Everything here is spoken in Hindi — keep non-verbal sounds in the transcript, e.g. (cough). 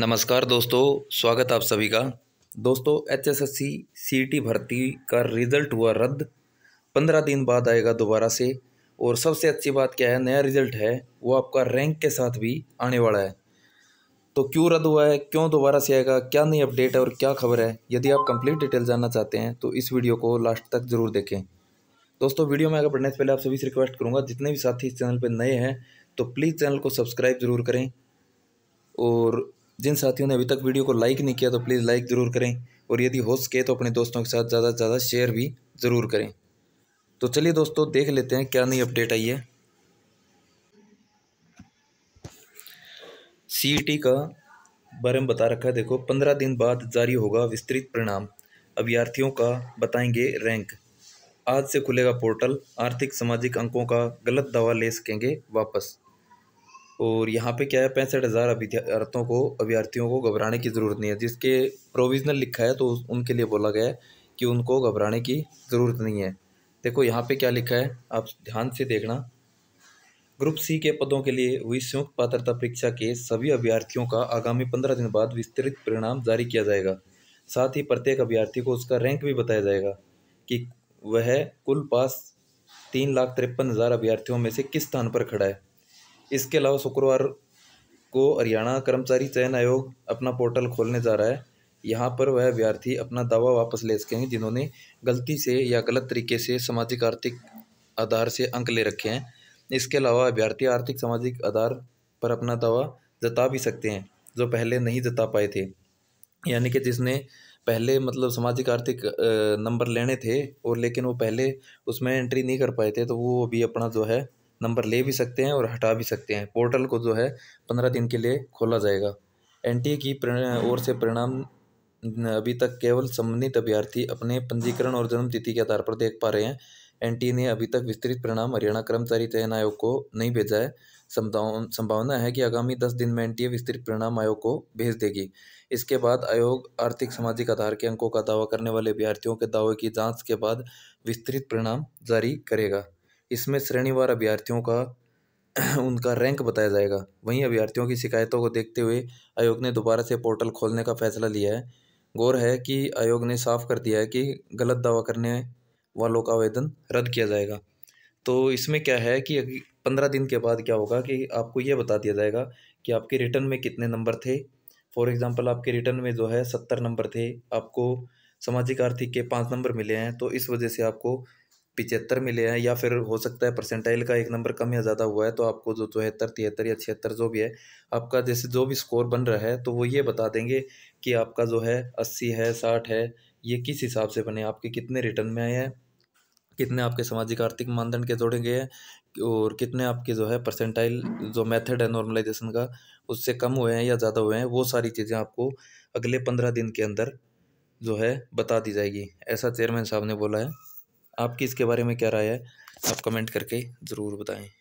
नमस्कार दोस्तों स्वागत आप सभी का दोस्तों H S S C C T भर्ती का रिज़ल्ट हुआ रद्द पंद्रह दिन बाद आएगा दोबारा से और सबसे अच्छी बात क्या है नया रिज़ल्ट है वो आपका रैंक के साथ भी आने वाला है तो क्यों रद्द हुआ है क्यों दोबारा से आएगा क्या नई अपडेट है और क्या खबर है यदि आप कंप्लीट डिटेल जानना चाहते हैं तो इस वीडियो को लास्ट तक ज़रूर देखें दोस्तों वीडियो में आगे बढ़ने से पहले आप सभी से रिक्वेस्ट करूँगा जितने भी साथी इस चैनल पर नए हैं तो प्लीज़ चैनल को सब्सक्राइब ज़रूर करें और जिन साथियों ने अभी तक वीडियो को लाइक नहीं किया तो प्लीज़ लाइक ज़रूर करें और यदि हो सके तो अपने दोस्तों के साथ ज़्यादा से ज़्यादा शेयर भी ज़रूर करें तो चलिए दोस्तों देख लेते हैं क्या नई अपडेट आई है सी e का बारे में बता रखा है देखो पंद्रह दिन बाद जारी होगा विस्तृत परिणाम अभ्यर्थियों का बताएंगे रैंक आज से खुलेगा पोर्टल आर्थिक सामाजिक अंकों का गलत दावा ले सकेंगे वापस और यहाँ पे क्या है पैंसठ हज़ार अभ्यर्थों को अभ्यर्थियों को घबराने की ज़रूरत नहीं है जिसके प्रोविज़नल लिखा है तो उनके लिए बोला गया है कि उनको घबराने की ज़रूरत नहीं है देखो यहाँ पे क्या लिखा है आप ध्यान से देखना ग्रुप सी के पदों के लिए हुई संयुक्त पात्रता परीक्षा के सभी अभ्यर्थियों का आगामी पंद्रह दिन बाद विस्तृत परिणाम जारी किया जाएगा साथ ही प्रत्येक अभ्यर्थी को उसका रैंक भी बताया जाएगा कि वह कुल पास तीन लाख तिरपन हज़ार अभ्यर्थियों में से किस स्थान पर खड़ा है इसके अलावा शुक्रवार को हरियाणा कर्मचारी चयन आयोग अपना पोर्टल खोलने जा रहा है यहाँ पर वह अभ्यर्थी अपना दावा वापस ले सकेंगे जिन्होंने गलती से या गलत तरीके से सामाजिक आर्थिक आधार से अंक ले रखे हैं इसके अलावा अभ्यर्थी आर्थिक सामाजिक आधार पर अपना दावा जता भी सकते हैं जो पहले नहीं जता पाए थे यानी कि जिसने पहले मतलब सामाजिक आर्थिक नंबर लेने थे और लेकिन वो पहले उसमें एंट्री नहीं कर पाए थे तो वो अभी अपना जो है नंबर ले भी सकते हैं और हटा भी सकते हैं पोर्टल को जो है पंद्रह दिन के लिए खोला जाएगा एन की ओर से परिणाम अभी तक केवल संबंधित अभ्यर्थी अपने पंजीकरण और जन्म तिथि के आधार पर देख पा रहे हैं एनटीए ने अभी तक विस्तृत परिणाम हरियाणा कर्मचारी चयन आयोग को नहीं भेजा है संभावना है कि आगामी दस दिन में एनटीए विस्तृत परिणाम आयोग को भेज देगी इसके बाद आयोग आर्थिक सामाजिक आधार के अंकों का दावा करने वाले अभ्यर्थियों के दावे की जांच के बाद विस्तृत परिणाम जारी करेगा इसमें श्रेणीवार अभ्यर्थियों का (clears throat) उनका रैंक बताया जाएगा वहीं अभ्यर्थियों की शिकायतों को देखते हुए आयोग ने दोबारा से पोर्टल खोलने का फैसला लिया है गौर है कि आयोग ने साफ कर दिया है कि गलत दावा करने वालों का आवेदन रद्द किया जाएगा तो इसमें क्या है कि पंद्रह दिन के बाद क्या होगा कि आपको ये बता दिया जाएगा कि आपके रिटर्न में कितने नंबर थे फॉर एग्ज़ाम्पल आपके रिटर्न में जो है सत्तर नंबर थे आपको सामाजिक आर्थिक के पाँच नंबर मिले हैं तो इस वजह से आपको पिचहत्तर मिले हैं या फिर हो सकता है परसेंटाइल का एक नंबर कम या ज़्यादा हुआ है तो आपको जो चौहत्तर तिहत्तर या छिहत्तर जो भी है आपका जैसे जो भी स्कोर बन रहा है तो वो ये बता देंगे कि आपका जो है अस्सी है साठ है ये किस हिसाब से बने आपके कितने रिटर्न में आए हैं कितने आपके सामाजिक आर्थिक मानदंड के जोड़े गए हैं और कितने आपके जो है परसेंटाइल जो मेथड है नॉर्मलाइजेशन का उससे कम हुए हैं या ज़्यादा हुए हैं वो सारी चीज़ें आपको अगले पंद्रह दिन के अंदर जो है बता दी जाएगी ऐसा चेयरमैन साहब ने बोला है आपकी इसके बारे में क्या राय है आप कमेंट करके ज़रूर बताएं